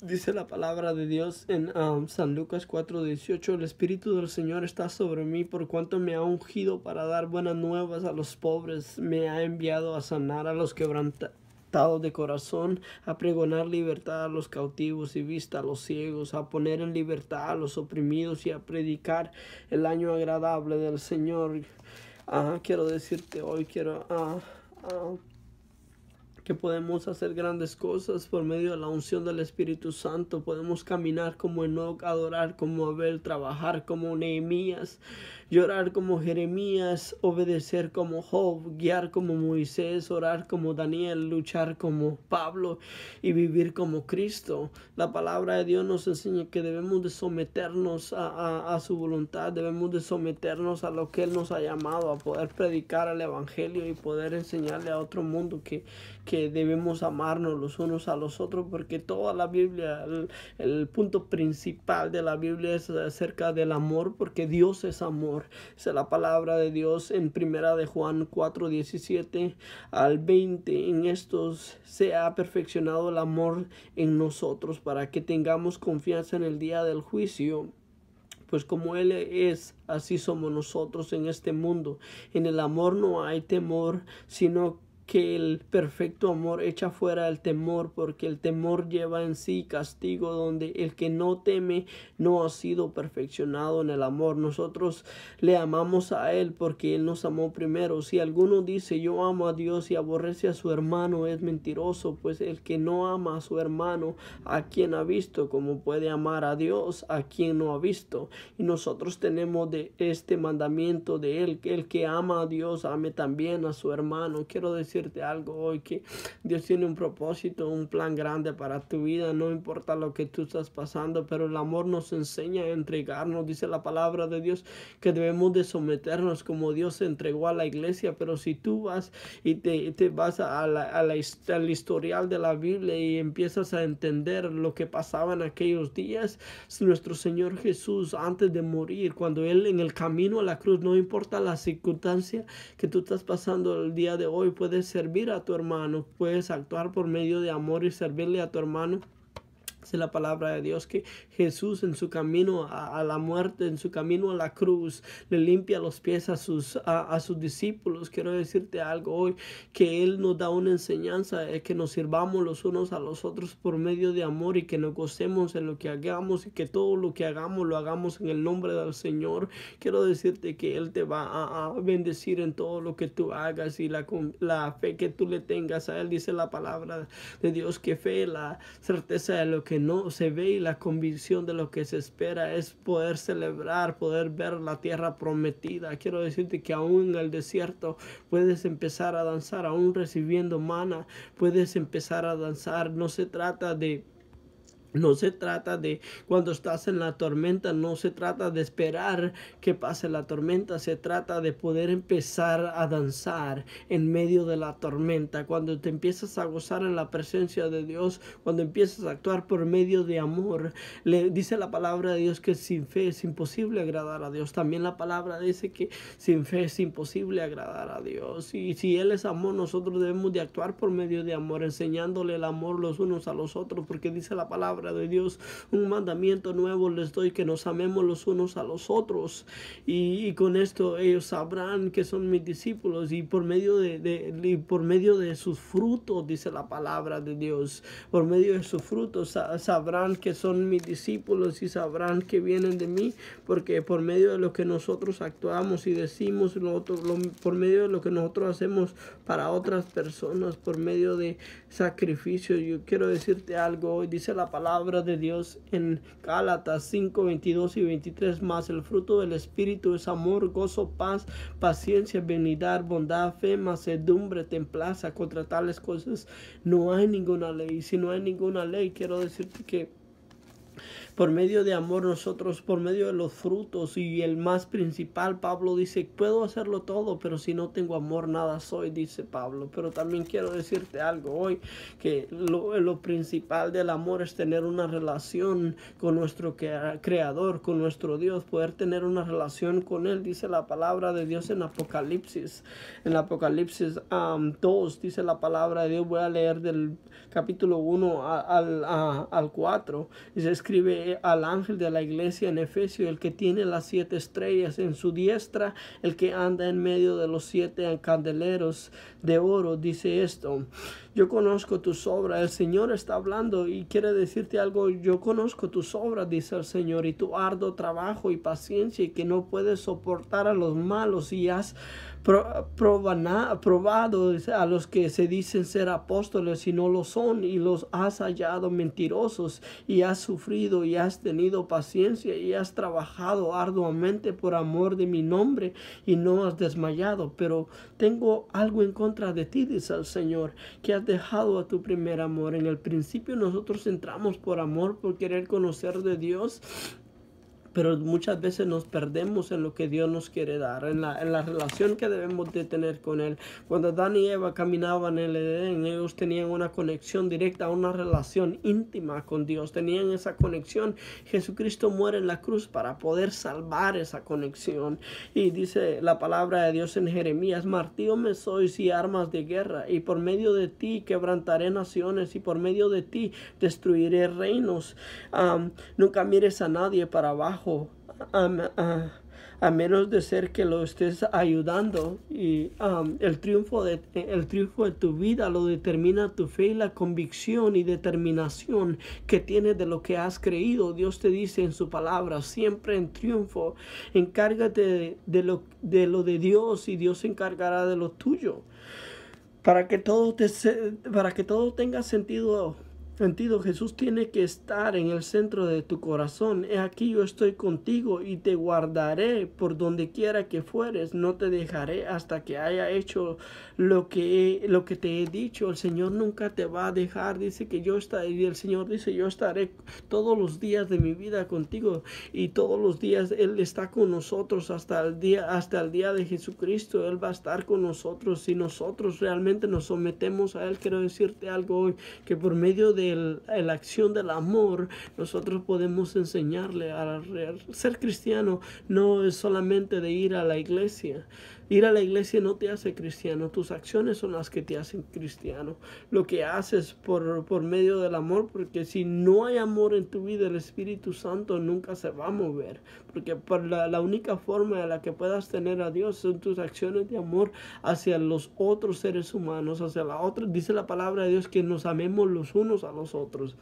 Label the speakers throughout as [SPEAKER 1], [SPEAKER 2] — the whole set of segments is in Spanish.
[SPEAKER 1] Dice la palabra de Dios en um, San Lucas 4:18, el Espíritu del Señor está sobre mí por cuanto me ha ungido para dar buenas nuevas a los pobres, me ha enviado a sanar a los quebrantados de corazón, a pregonar libertad a los cautivos y vista a los ciegos, a poner en libertad a los oprimidos y a predicar el año agradable del Señor. Ah, quiero decirte hoy, quiero... Ah, ah, que podemos hacer grandes cosas por medio de la unción del Espíritu Santo. Podemos caminar como Enoch, adorar como Abel, trabajar como Nehemías, llorar como Jeremías, obedecer como Job, guiar como Moisés, orar como Daniel, luchar como Pablo y vivir como Cristo. La palabra de Dios nos enseña que debemos de someternos a, a, su voluntad, debemos de someternos a lo que Él nos ha llamado, a poder predicar el Evangelio y poder enseñarle a otro mundo que, que debemos amarnos los unos a los otros porque toda la Biblia, el, punto principal de la Biblia es acerca del amor porque Dios es amor. es la palabra de Dios en primera de Juan 4, 17 al 20. En estos se ha perfeccionado el amor en nosotros para que tengamos confianza en el día del juicio pues como Él es, así somos nosotros en este mundo. En el amor no hay temor, sino que que el perfecto amor echa fuera el temor, porque el temor lleva en sí castigo, donde el que no teme no ha sido perfeccionado en el amor. Nosotros le amamos a Él porque Él nos amó primero. Si alguno dice yo amo a Dios y aborrece a su hermano, es mentiroso, pues el que no ama a su hermano, a quien ha visto, como puede amar a Dios, a quien no ha visto. Y nosotros tenemos de este mandamiento de Él, que el que ama a Dios ame también a su hermano. Quiero decir, algo hoy, que Dios tiene un propósito, un plan grande para tu vida, no importa lo que tú estás pasando, pero el amor nos enseña a entregarnos, dice la palabra de Dios, que debemos de someternos como Dios entregó a la iglesia, pero si tú vas y te, vas a la, al historial de la Biblia y empiezas a entender lo que pasaba en aquellos días, nuestro Señor Jesús antes de morir, cuando Él en el camino a la cruz, no importa la circunstancia que tú estás pasando el día de hoy, puedes servir a tu hermano, puedes actuar por medio de amor y servirle a tu hermano la palabra de Dios que Jesús en su camino a, la muerte, en su camino a la cruz, le limpia los pies a sus, a, sus discípulos. Quiero decirte algo hoy, que Él nos da una enseñanza, es que nos sirvamos los unos a los otros por medio de amor y que nos gocemos en lo que hagamos y que todo lo que hagamos lo hagamos en el nombre del Señor. Quiero decirte que Él te va a, bendecir en todo lo que tú hagas y la, la fe que tú le tengas a Él, dice la palabra de Dios, que fe, la certeza de lo que no se ve y la convicción de lo que se espera es poder celebrar, poder ver la tierra prometida. Quiero decirte que aún en el desierto puedes empezar a danzar, aún recibiendo mana, puedes empezar a danzar. No se trata de no se trata de cuando estás en la tormenta, no se trata de esperar que pase la tormenta, se trata de poder empezar a danzar en medio de la tormenta. Cuando te empiezas a gozar en la presencia de Dios, cuando empiezas a actuar por medio de amor, le dice la palabra de Dios que sin fe es imposible agradar a Dios. También la palabra dice que sin fe es imposible agradar a Dios. Y si Él es amor, nosotros debemos de actuar por medio de amor, enseñándole el amor los unos a los otros, porque dice la palabra de Dios. Un mandamiento nuevo les doy que nos amemos los unos a los otros. Y, con esto ellos sabrán que son mis discípulos y por medio de, por medio de sus frutos, dice la palabra de Dios, por medio de sus frutos sabrán que son mis discípulos y sabrán que vienen de mí, porque por medio de lo que nosotros actuamos y decimos, nosotros, por medio de lo que nosotros hacemos para otras personas, por medio de sacrificio yo quiero decirte algo, hoy dice la palabra palabra de Dios en Gálatas 5, 22 y 23 más. El fruto del Espíritu es amor, gozo, paz, paciencia, benignidad, bondad, fe, mansedumbre, templaza. Contra tales cosas no hay ninguna ley. Si no hay ninguna ley, quiero decirte que por medio de amor nosotros, por medio de los frutos y el más principal, Pablo dice, puedo hacerlo todo, pero si no tengo amor, nada soy, dice Pablo. Pero también quiero decirte algo hoy, que lo, principal del amor es tener una relación con nuestro creador, con nuestro Dios, poder tener una relación con Él, dice la palabra de Dios en Apocalipsis. En Apocalipsis 2 dice la palabra de Dios, voy a leer del capítulo 1 al, al, al 4, dice, escribe al ángel de la iglesia en Efesio, el que tiene las siete estrellas en su diestra, el que anda en medio de los siete candeleros de oro, dice esto, yo conozco tus obras, el Señor está hablando y quiere decirte algo, yo conozco tus obras, dice el Señor, y tu arduo trabajo y paciencia y que no puedes soportar a los malos días probado a los que se dicen ser apóstoles y no lo son, y los has hallado mentirosos, y has sufrido, y has tenido paciencia, y has trabajado arduamente por amor de mi nombre, y no has desmayado. Pero tengo algo en contra de ti, dice el Señor, que has dejado a tu primer amor. En el principio nosotros entramos por amor, por querer conocer de Dios pero muchas veces nos perdemos en lo que Dios nos quiere dar, en la, relación que debemos de tener con Él. Cuando Dan y Eva caminaban en el Edén, ellos tenían una conexión directa, una relación íntima con Dios, tenían esa conexión. Jesucristo muere en la cruz para poder salvar esa conexión. Y dice la palabra de Dios en Jeremías, martillo me sois y armas de guerra, y por medio de ti quebrantaré naciones, y por medio de ti destruiré reinos. Ah, nunca mires a nadie para abajo a, menos de ser que lo estés ayudando y el, triunfo de, el triunfo de tu vida lo determina tu fe y la convicción y determinación que tienes de lo que has creído. Dios te dice en su palabra, siempre en triunfo, encárgate de, lo, de Dios y Dios se encargará de lo tuyo. Para que te, para que todo tenga sentido sentido, Jesús tiene que estar en el centro de tu corazón. He aquí yo estoy contigo y te guardaré por donde quiera que fueres. No te dejaré hasta que haya hecho lo que, lo que te he dicho. El Señor nunca te va a dejar. Dice que yo estaré, y el Señor dice, yo estaré todos los días de mi vida contigo. Y todos los días Él está con nosotros hasta el día, hasta el día de Jesucristo. Él va a estar con nosotros. Si nosotros realmente nos sometemos a Él, quiero decirte algo hoy, que por medio de la acción del amor, nosotros podemos enseñarle a ser cristiano no es solamente de ir a la iglesia, Ir a la iglesia no te hace cristiano, tus acciones son las que te hacen cristiano. Lo que haces por, medio del amor, porque si no hay amor en tu vida, el Espíritu Santo nunca se va a mover. Porque por la, la única forma en la que puedas tener a Dios son tus acciones de amor hacia los otros seres humanos, hacia la otra. Dice la palabra de Dios que nos amemos los unos a los otros.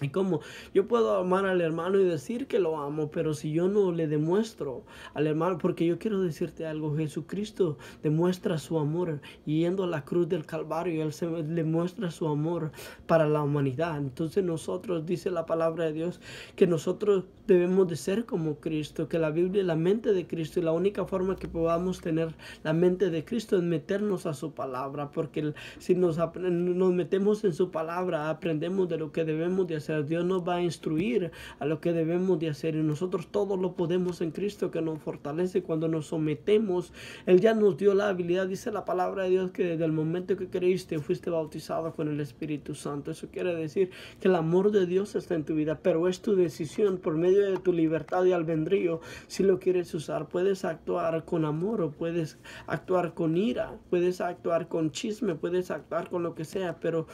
[SPEAKER 1] Y como yo puedo amar al hermano y decir que lo amo, pero si yo no le demuestro al hermano, porque yo quiero decirte algo, Jesucristo demuestra su amor yendo a la cruz del Calvario, Él se, le muestra su amor para la humanidad. Entonces nosotros, dice la palabra de Dios, que nosotros debemos de ser como Cristo, que la Biblia es la mente de Cristo y la única forma que podamos tener la mente de Cristo es meternos a su palabra, porque si nos, nos metemos en su palabra, aprendemos de lo que debemos de hacer Dios nos va a instruir a lo que debemos de hacer y nosotros todos lo podemos en Cristo que nos fortalece cuando nos sometemos. Él ya nos dio la habilidad, dice la palabra de Dios, que desde el momento que creíste fuiste bautizado con el Espíritu Santo. Eso quiere decir que el amor de Dios está en tu vida, pero es tu decisión por medio de tu libertad y albedrío si lo quieres usar. Puedes actuar con amor o puedes actuar con ira, puedes actuar con chisme, puedes actuar con lo que sea, pero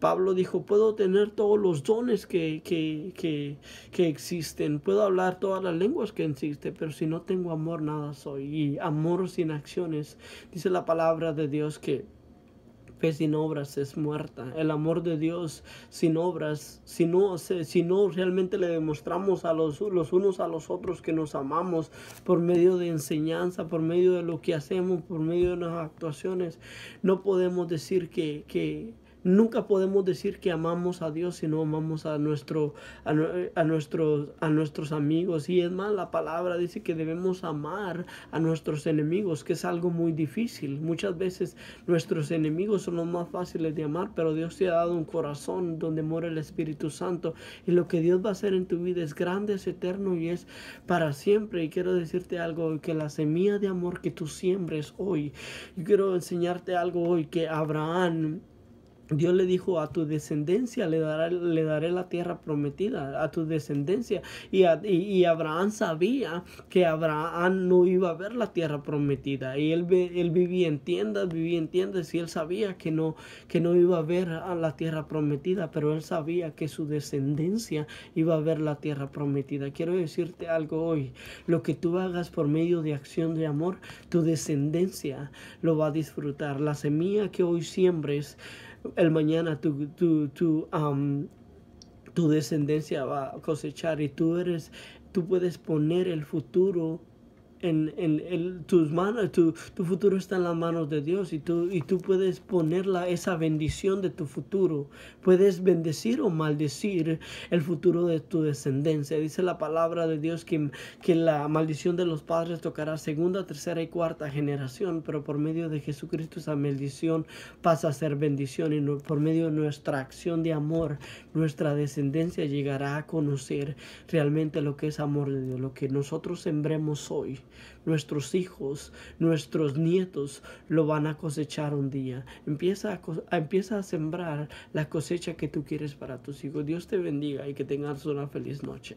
[SPEAKER 1] Pablo dijo, puedo tener todos los dones que, existen, puedo hablar todas las lenguas que existen, pero si no tengo amor, nada soy. Y amor sin acciones, dice la palabra de Dios que fe sin obras es muerta. El amor de Dios sin obras, si no, si no realmente le demostramos a los, los unos a los otros que nos amamos por medio de enseñanza, por medio de lo que hacemos, por medio de las actuaciones, no podemos decir que, que Nunca podemos decir que amamos a Dios si no amamos a, nuestro, a, nuestros, a nuestros amigos. Y es más, la palabra dice que debemos amar a nuestros enemigos, que es algo muy difícil. Muchas veces nuestros enemigos son los más fáciles de amar, pero Dios te ha dado un corazón donde mora el Espíritu Santo. Y lo que Dios va a hacer en tu vida es grande, es eterno y es para siempre. Y quiero decirte algo, que la semilla de amor que tú siembres hoy, yo quiero enseñarte algo hoy, que Abraham Dios le dijo, a tu descendencia le daré, le daré la tierra prometida, a tu descendencia. Y, y, Abraham sabía que Abraham no iba a ver la tierra prometida. Y él, él vivía en tiendas, vivía en tiendas, y él sabía que no, que no iba a ver la tierra prometida, pero él sabía que su descendencia iba a ver la tierra prometida. Quiero decirte algo hoy, lo que tú hagas por medio de acción de amor, tu descendencia lo va a disfrutar. La semilla que hoy siembres, el mañana tu, tu, tu, um, tu descendencia va a cosechar y tú eres, tú puedes poner el futuro en, tus manos, tu, futuro está en las manos de Dios y tú, y tú puedes ponerla esa bendición de tu futuro. Puedes bendecir o maldecir el futuro de tu descendencia. Dice la palabra de Dios que, que la maldición de los padres tocará segunda, tercera y cuarta generación, pero por medio de Jesucristo esa maldición pasa a ser bendición y por medio de nuestra acción de amor, nuestra descendencia llegará a conocer realmente lo que es amor de Dios, lo que nosotros sembremos hoy nuestros hijos, nuestros nietos lo van a cosechar un día. Empieza a, empieza a sembrar la cosecha que tú quieres para tus hijos. Dios te bendiga y que tengas una feliz noche.